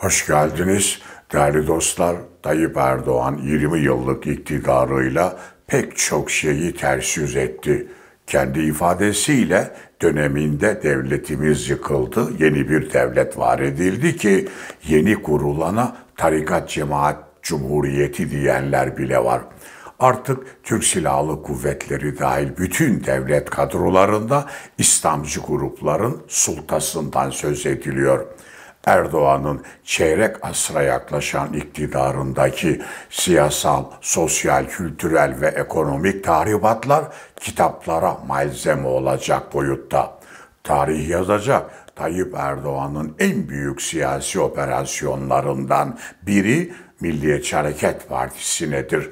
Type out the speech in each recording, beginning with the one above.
Hoş geldiniz değerli dostlar. Tayyip Erdoğan 20 yıllık iktidarıyla pek çok şeyi ters yüz etti. Kendi ifadesiyle döneminde devletimiz yıkıldı, yeni bir devlet var edildi ki yeni kurulana tarikat cemaat cumhuriyeti diyenler bile var. Artık Türk Silahlı Kuvvetleri dahil bütün devlet kadrolarında İslamcı grupların sultasından söz ediliyor.'' Erdoğan'ın çeyrek asra yaklaşan iktidarındaki siyasal, sosyal, kültürel ve ekonomik tahribatlar kitaplara malzeme olacak boyutta. Tarih yazacak Tayyip Erdoğan'ın en büyük siyasi operasyonlarından biri Milliyetçi Hareket Partisi'nedir.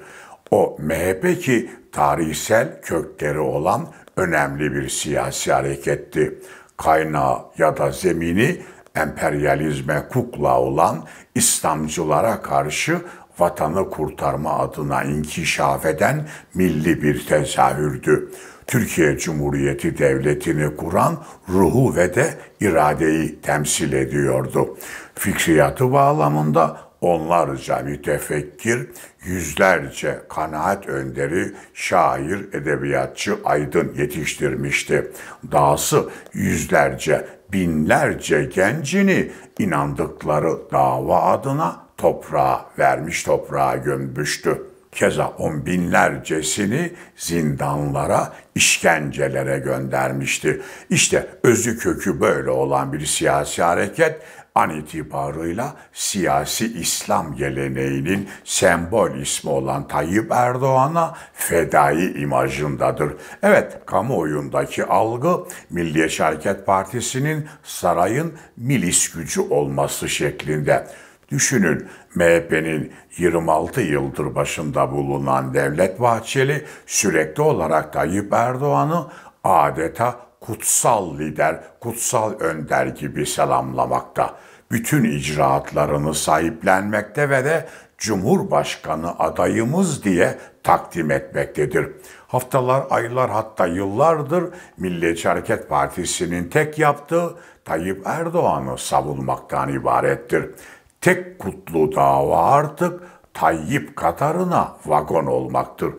O MHP ki tarihsel kökleri olan önemli bir siyasi hareketti. Kaynağı ya da zemini emperyalizme kukla olan İslamcılara karşı vatanı kurtarma adına inkişaf eden milli bir tezahürdü. Türkiye Cumhuriyeti Devleti'ni kuran ruhu ve de iradeyi temsil ediyordu. Fikriyatı bağlamında onlarca mütefekkir, yüzlerce kanaat önderi, şair, edebiyatçı, aydın yetiştirmişti. Dahası yüzlerce binlerce gencini inandıkları dava adına toprağa vermiş toprağa gömmüştü. Keza on binlercesini zindanlara, işkencelere göndermişti. İşte özü kökü böyle olan bir siyasi hareket an itibarıyla siyasi İslam geleneğinin sembol ismi olan Tayyip Erdoğan'a fedai imajındadır. Evet, kamuoyundaki algı Milliyetçi Hareket Partisi'nin sarayın milis gücü olması şeklinde. Düşünün MHP'nin 26 yıldır başında bulunan Devlet Bahçeli sürekli olarak Tayyip Erdoğan'ı adeta kutsal lider, kutsal önder gibi selamlamakta bütün icraatlarını sahiplenmekte ve de Cumhurbaşkanı adayımız diye takdim etmektedir. Haftalar, aylar hatta yıllardır Milliyetçi Hareket Partisi'nin tek yaptığı Tayyip Erdoğan'ı savunmaktan ibarettir. Tek kutlu dava artık Tayyip Katar'ına vagon olmaktır.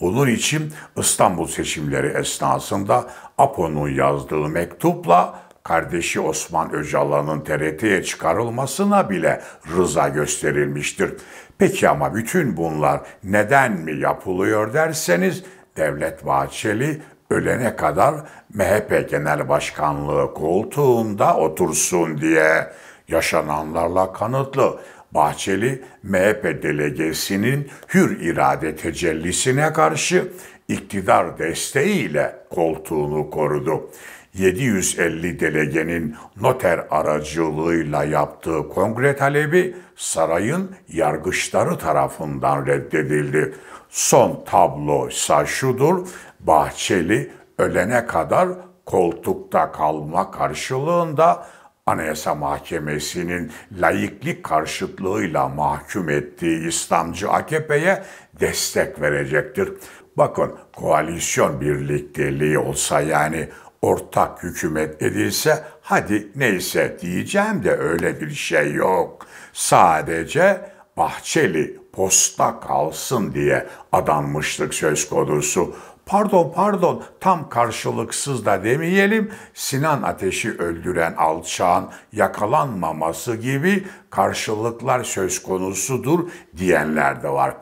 Bunun için İstanbul seçimleri esnasında APO'nun yazdığı mektupla kardeşi Osman Öcalan'ın TRT'ye çıkarılmasına bile rıza gösterilmiştir. Peki ama bütün bunlar neden mi yapılıyor derseniz Devlet Bahçeli ölene kadar MHP Genel Başkanlığı koltuğunda otursun diye yaşananlarla kanıtlı. Bahçeli, MHP delegesinin hür irade tecellisine karşı iktidar desteğiyle koltuğunu korudu. 750 delegenin noter aracılığıyla yaptığı kongre talebi sarayın yargıçları tarafından reddedildi. Son tablo ise şudur, Bahçeli ölene kadar koltukta kalma karşılığında Anayasa Mahkemesi'nin laiklik karşıtlığıyla mahkum ettiği İslamcı AKP'ye destek verecektir. Bakın koalisyon birlikteliği olsa yani ortak hükümet edilse hadi neyse diyeceğim de öyle bir şey yok. Sadece Bahçeli posta kalsın diye adanmışlık söz konusu. Pardon pardon tam karşılıksız da demeyelim Sinan Ateş'i öldüren alçağın yakalanmaması gibi karşılıklar söz konusudur diyenler de var.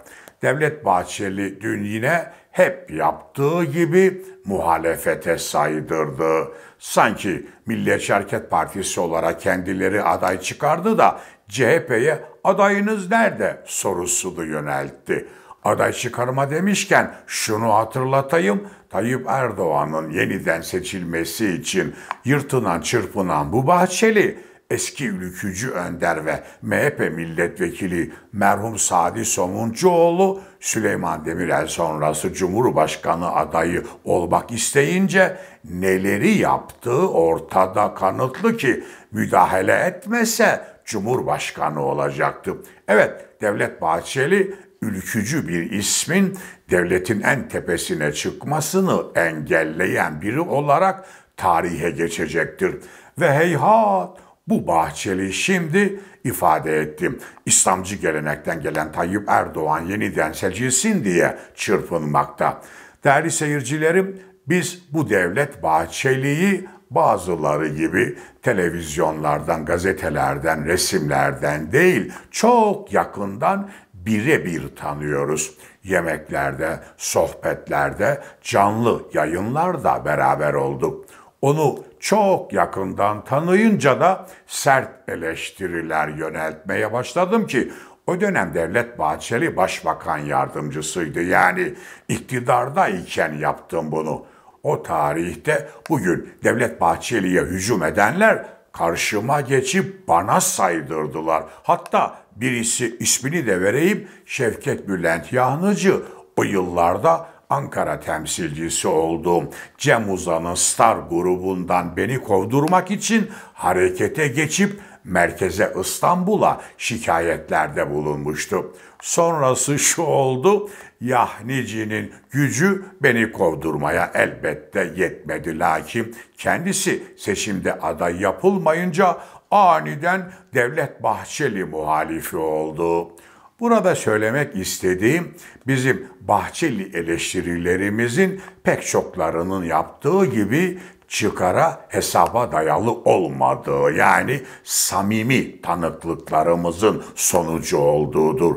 Devlet Bahçeli dün yine hep yaptığı gibi muhalefete saydırdı. Sanki Milliyetçi Hareket Partisi olarak kendileri aday çıkardı da CHP'ye adayınız nerede sorusunu yöneltti. Aday çıkarma demişken şunu hatırlatayım. Tayyip Erdoğan'ın yeniden seçilmesi için yırtınan çırpınan bu Bahçeli eski ülkücü önder ve MHP milletvekili merhum Sadi Somuncuoğlu, Süleyman Demirel sonrası Cumhurbaşkanı adayı olmak isteyince neleri yaptığı ortada kanıtlı ki müdahale etmese Cumhurbaşkanı olacaktı. Evet, Devlet Bahçeli ülkücü bir ismin devletin en tepesine çıkmasını engelleyen biri olarak tarihe geçecektir. Ve heyhat bu Bahçeli şimdi ifade ettim. İslamcı gelenekten gelen Tayyip Erdoğan yeniden seçilsin diye çırpınmakta. Değerli seyircilerim, biz bu devlet Bahçeli'yi bazıları gibi televizyonlardan, gazetelerden, resimlerden değil, çok yakından birebir tanıyoruz. Yemeklerde, sohbetlerde, canlı yayınlarda beraber olduk. Onu çok yakından tanıyınca da sert eleştiriler yöneltmeye başladım ki o dönem Devlet Bahçeli başbakan yardımcısıydı. Yani iktidarda iken yaptım bunu. O tarihte bugün Devlet Bahçeli'ye hücum edenler karşıma geçip bana saydırdılar. Hatta birisi ismini de vereyim Şevket Bülent Yahlıcı o yıllarda Ankara temsilcisi olduğum Cem Uzan'ın Star grubundan beni kovdurmak için harekete geçip merkeze İstanbul'a şikayetlerde bulunmuştu. Sonrası şu oldu, Yahnici'nin gücü beni kovdurmaya elbette yetmedi. Lakin kendisi seçimde aday yapılmayınca aniden Devlet Bahçeli muhalifi oldu.'' Burada söylemek istediğim bizim Bahçeli eleştirilerimizin pek çoklarının yaptığı gibi çıkara hesaba dayalı olmadığı yani samimi tanıklıklarımızın sonucu olduğudur.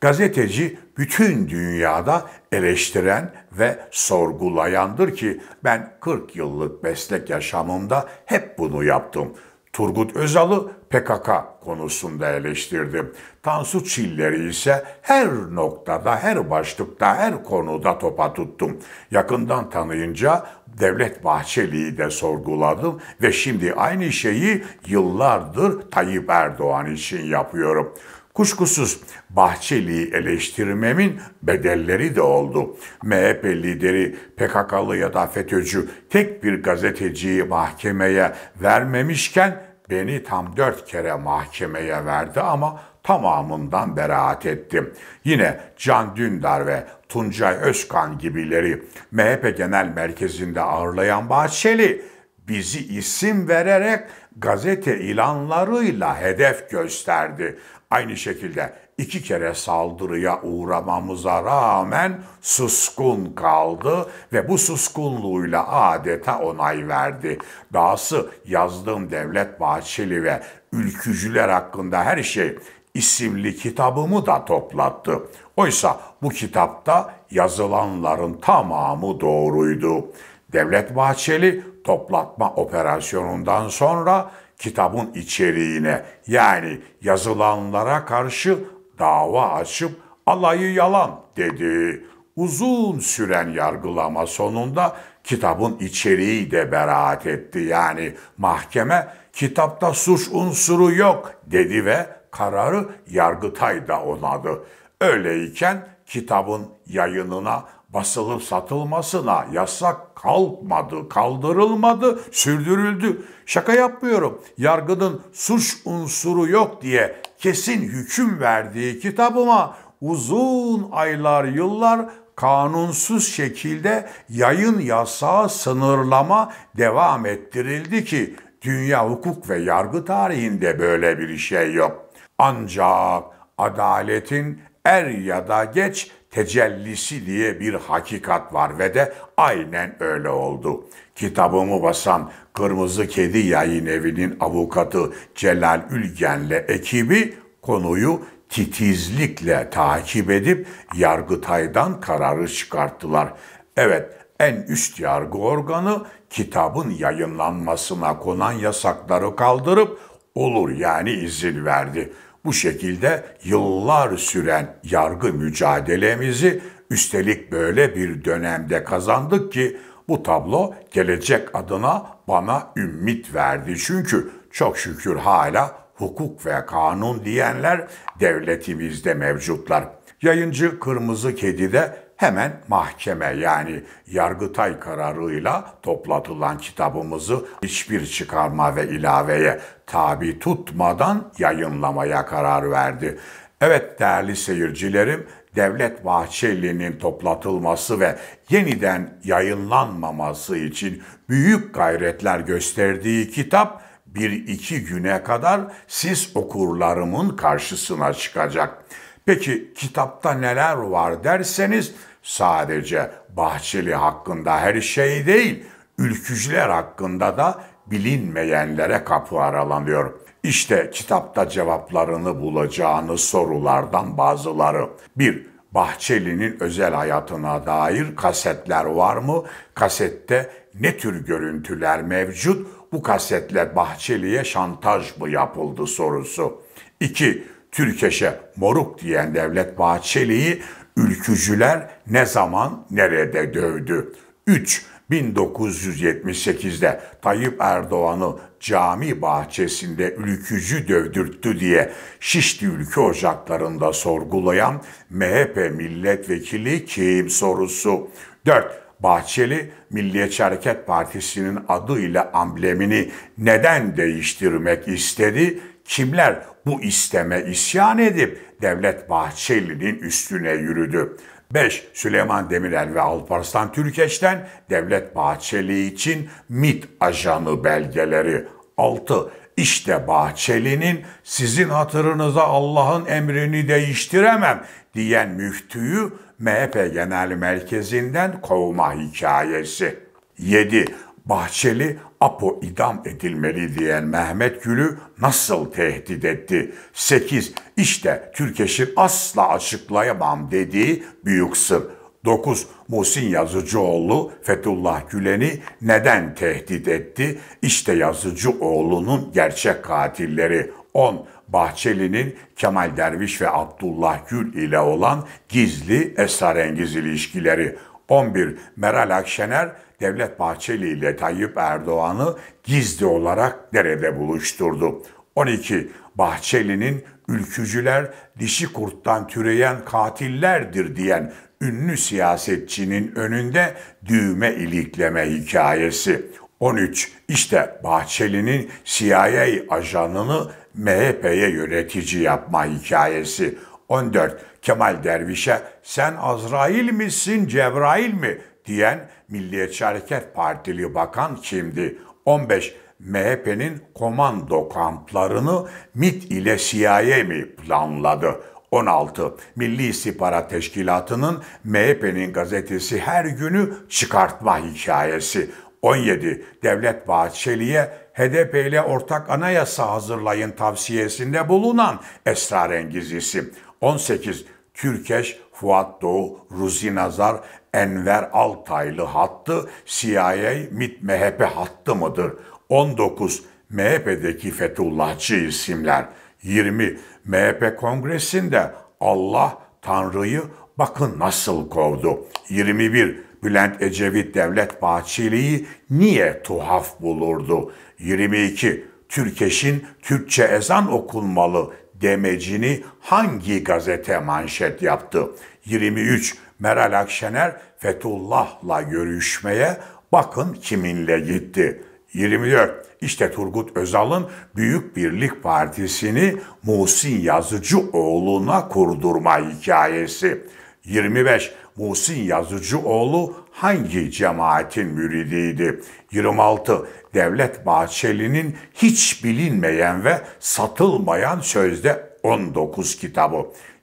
Gazeteci bütün dünyada eleştiren ve sorgulayandır ki ben 40 yıllık meslek yaşamımda hep bunu yaptım. Turgut Özal'ı PKK konusunda eleştirdi. Tansu Çiller'i ise her noktada, her başlıkta, her konuda topa tuttum. Yakından tanıyınca Devlet Bahçeli'yi de sorguladım ve şimdi aynı şeyi yıllardır Tayyip Erdoğan için yapıyorum. Kuşkusuz Bahçeli'yi eleştirmemin bedelleri de oldu. MHP lideri PKK'lı ya da FETÖ'cü tek bir gazeteciyi mahkemeye vermemişken beni tam dört kere mahkemeye verdi ama tamamından beraat ettim. Yine Can Dündar ve Tuncay Özkan gibileri MHP Genel Merkezi'nde ağırlayan Bahçeli bizi isim vererek gazete ilanlarıyla hedef gösterdi. Aynı şekilde iki kere saldırıya uğramamıza rağmen suskun kaldı ve bu suskunluğuyla adeta onay verdi. Dahası yazdığım Devlet Bahçeli ve ülkücüler hakkında her şey isimli kitabımı da toplattı. Oysa bu kitapta yazılanların tamamı doğruydu. Devlet Bahçeli toplatma operasyonundan sonra kitabın içeriğine yani yazılanlara karşı dava açıp alayı yalan dedi. Uzun süren yargılama sonunda kitabın içeriği de beraat etti. Yani mahkeme kitapta suç unsuru yok dedi ve kararı Yargıtay da onadı. Öyleyken kitabın yayınına basılıp satılmasına yasak kalkmadı, kaldırılmadı, sürdürüldü. Şaka yapmıyorum. Yargının suç unsuru yok diye kesin hüküm verdiği kitabıma uzun aylar, yıllar kanunsuz şekilde yayın yasağı sınırlama devam ettirildi ki dünya hukuk ve yargı tarihinde böyle bir şey yok. Ancak adaletin er ya da geç tecellisi diye bir hakikat var ve de aynen öyle oldu. Kitabımı basan Kırmızı Kedi Yayın Evi'nin avukatı Celal Ülgen'le ekibi konuyu titizlikle takip edip Yargıtay'dan kararı çıkarttılar. Evet, en üst yargı organı kitabın yayınlanmasına konan yasakları kaldırıp olur yani izin verdi. Bu şekilde yıllar süren yargı mücadelemizi üstelik böyle bir dönemde kazandık ki bu tablo gelecek adına bana ümit verdi. Çünkü çok şükür hala hukuk ve kanun diyenler devletimizde mevcutlar. Yayıncı Kırmızı Kedi'de hemen mahkeme yani Yargıtay kararıyla toplatılan kitabımızı hiçbir çıkarma ve ilaveye tabi tutmadan yayınlamaya karar verdi. Evet değerli seyircilerim, Devlet Bahçeli'nin toplatılması ve yeniden yayınlanmaması için büyük gayretler gösterdiği kitap bir iki güne kadar siz okurlarımın karşısına çıkacak. Peki kitapta neler var derseniz sadece Bahçeli hakkında her şey değil, ülkücüler hakkında da bilinmeyenlere kapı aralanıyor. İşte kitapta cevaplarını bulacağınız sorulardan bazıları. 1. Bahçeli'nin özel hayatına dair kasetler var mı? Kasette ne tür görüntüler mevcut? Bu kasetle Bahçeli'ye şantaj mı yapıldı sorusu. 2. Türkeş'e moruk diyen Devlet Bahçeli'yi ülkücüler ne zaman nerede dövdü? 3. 1978'de Tayyip Erdoğan'ı cami bahçesinde ülkücü dövdürttü diye Şişli Ülkü Ocakları'nda sorgulayan MHP milletvekili kim sorusu. 4. Bahçeli Milliyetçi Hareket Partisi'nin adıyla amblemini neden değiştirmek istedi? kimler bu isteme isyan edip Devlet Bahçeli'nin üstüne yürüdü? 5. Süleyman Demirel ve Alparslan Türkeş'ten Devlet Bahçeli için MIT ajanı belgeleri. 6. İşte Bahçeli'nin sizin hatırınıza Allah'ın emrini değiştiremem diyen müftüyü MHP Genel Merkezi'nden kovma hikayesi. 7. Bahçeli Apo idam edilmeli diyen Mehmet Gül'ü nasıl tehdit etti? 8. İşte Türkeş'in asla açıklayamam dediği büyük sır. 9. Muhsin Yazıcıoğlu Fethullah Gülen'i neden tehdit etti? İşte Yazıcıoğlu'nun gerçek katilleri. 10. Bahçeli'nin Kemal Derviş ve Abdullah Gül ile olan gizli esrarengiz ilişkileri. 11. Meral Akşener Devlet Bahçeli ile Tayyip Erdoğan'ı gizli olarak derede buluşturdu. 12. Bahçeli'nin ülkücüler dişi kurttan türeyen katillerdir diyen ünlü siyasetçinin önünde düğme ilikleme hikayesi. 13. İşte Bahçeli'nin CIA ajanını MHP'ye yönetici yapma hikayesi. 14. Kemal Derviş'e sen Azrail misin Cebrail mi diyen Milliyetçi Hareket Partili bakan kimdi? 15. MHP'nin komando kamplarını MIT ile CIA mi planladı? 16. Milli İstihbarat Teşkilatı'nın MHP'nin gazetesi her günü çıkartma hikayesi. 17. Devlet Bahçeli'ye HDP ile ortak anayasa hazırlayın tavsiyesinde bulunan esrarengiz isim. 18. Türkeş Fuat Doğu, Ruzi Nazar, Enver Altaylı hattı CIA, MIT, MHP hattı mıdır? 19. MHP'deki Fethullahçı isimler. 20. MHP kongresinde Allah Tanrı'yı bakın nasıl kovdu. 21. Bülent Ecevit Devlet Bahçeli'yi niye tuhaf bulurdu? 22. Türkeş'in Türkçe ezan okunmalı demecini hangi gazete manşet yaptı? 23 Meral Akşener Fethullah'la görüşmeye bakın kiminle gitti. 24 İşte Turgut Özal'ın Büyük Birlik Partisi'ni Muhsin Yazıcıoğlu'na kurdurma hikayesi. 25 Muhsin Yazıcıoğlu hangi cemaatin müridiydi? 26. Devlet Bahçeli'nin hiç bilinmeyen ve satılmayan sözde 19 kitabı.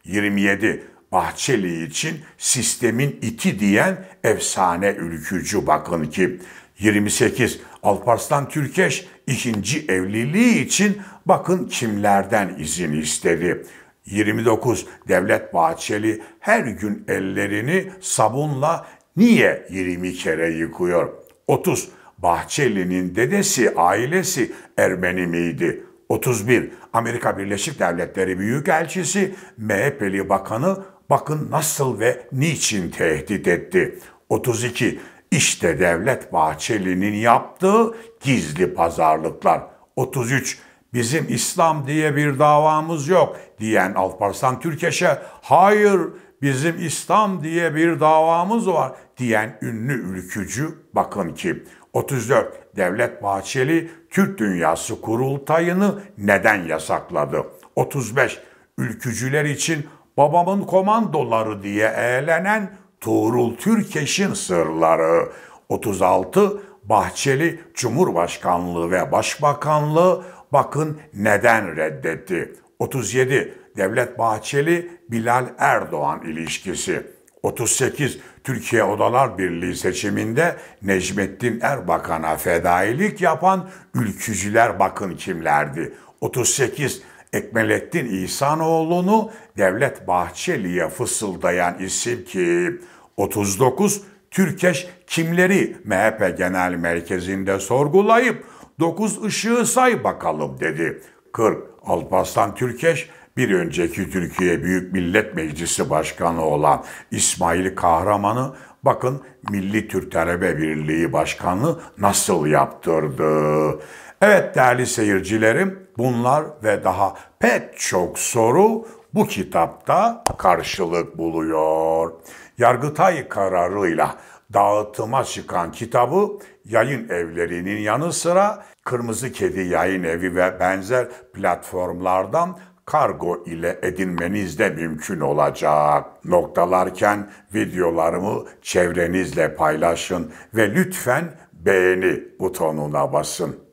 27. Bahçeli için sistemin iti diyen efsane ülkücü bakın ki. 28. Alparslan Türkeş ikinci evliliği için bakın kimlerden izin istedi. 29. Devlet Bahçeli her gün ellerini sabunla niye 20 kere yıkıyor? 30. Bahçeli'nin dedesi, ailesi Ermeni miydi? 31. Amerika Birleşik Devletleri Büyükelçisi, MHP'li bakanı bakın nasıl ve niçin tehdit etti. 32. İşte Devlet Bahçeli'nin yaptığı gizli pazarlıklar. 33. Bizim İslam diye bir davamız yok diyen Alparslan Türkeş'e hayır bizim İslam diye bir davamız var diyen ünlü ülkücü bakın ki 34 Devlet Bahçeli Türk Dünyası Kurultayını neden yasakladı? 35 Ülkücüler için babamın komandoları diye eğlenen Tuğrul Türkeş'in sırları. 36 Bahçeli Cumhurbaşkanlığı ve Başbakanlığı bakın neden reddetti. 37 Devlet Bahçeli Bilal Erdoğan ilişkisi. 38 Türkiye Odalar Birliği seçiminde Necmettin Erbakan'a fedailik yapan ülkücüler bakın kimlerdi. 38 Ekmelettin İhsanoğlu'nu Devlet Bahçeli'ye fısıldayan isim ki 39 Türkeş kimleri MHP Genel Merkezi'nde sorgulayıp 9 ışığı say bakalım dedi. 40 Alparslan Türkeş bir önceki Türkiye Büyük Millet Meclisi Başkanı olan İsmail Kahraman'ı bakın Milli Türk Talebe Birliği Başkanı nasıl yaptırdı. Evet değerli seyircilerim bunlar ve daha pek çok soru bu kitapta karşılık buluyor. Yargıtay kararıyla dağıtıma çıkan kitabı yayın evlerinin yanı sıra Kırmızı Kedi Yayın Evi ve benzer platformlardan kargo ile edinmeniz de mümkün olacak. Noktalarken videolarımı çevrenizle paylaşın ve lütfen beğeni butonuna basın.